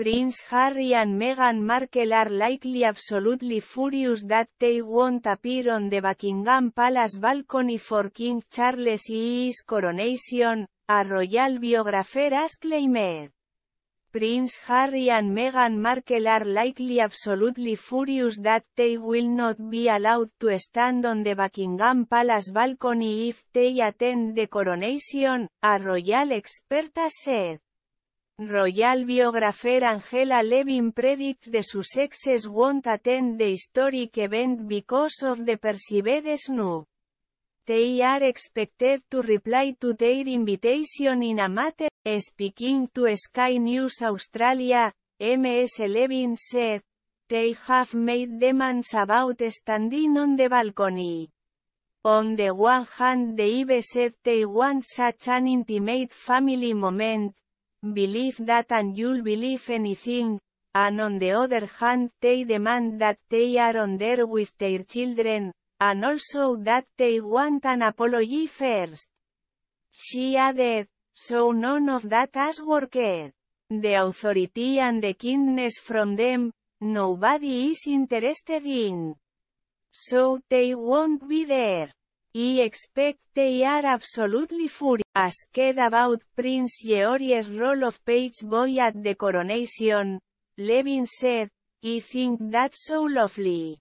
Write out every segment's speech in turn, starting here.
Prince Harry and Meghan Markle are likely absolutely furious that they won't appear on the Buckingham Palace balcony for King Charles is coronation, a royal biographer has claimed. Prince Harry and Meghan Markle are likely absolutely furious that they will not be allowed to stand on the Buckingham Palace balcony if they attend the coronation, a royal expert said. Royal biographer Angela Levin predicts the exes won't attend the historic event because of the perceived snub. They are expected to reply to their invitation in a matter. Speaking to Sky News Australia, MS Levin said, they have made demands about standing on the balcony. On the one hand they said they want such an intimate family moment, believe that and you'll believe anything, and on the other hand they demand that they are on there with their children, and also that they want an apology first. She added, so none of that has worked. The authority and the kindness from them, nobody is interested in. So they won't be there. Y expect y are absolutely furious. Asked about Prince George's role of page boy at the coronation, Levin said, I think that's so lovely.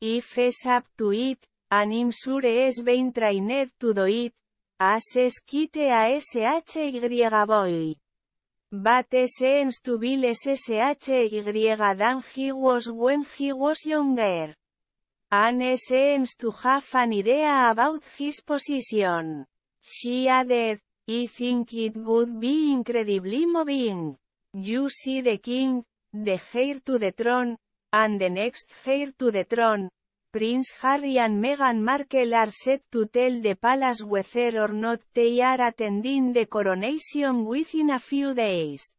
If es up to it, and sure es been trained to do it, as quite a SHY boy. But seems to be less SHY than he was when he was younger. Anne seems to have an idea about his position. She added, I think it would be incredibly moving. You see the king, the heir to the throne, and the next heir to the throne. Prince Harry and Meghan Markle are set to tell the palace whether or not they are attending the coronation within a few days.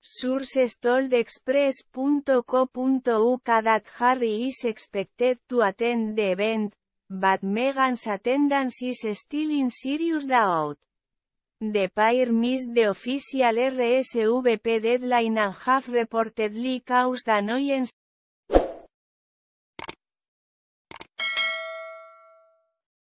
Express.co.uk that Harry is expected to attend the event, but Meghan's attendance is still in serious doubt. The pair missed the official RSVP deadline and have reportedly caused annoyance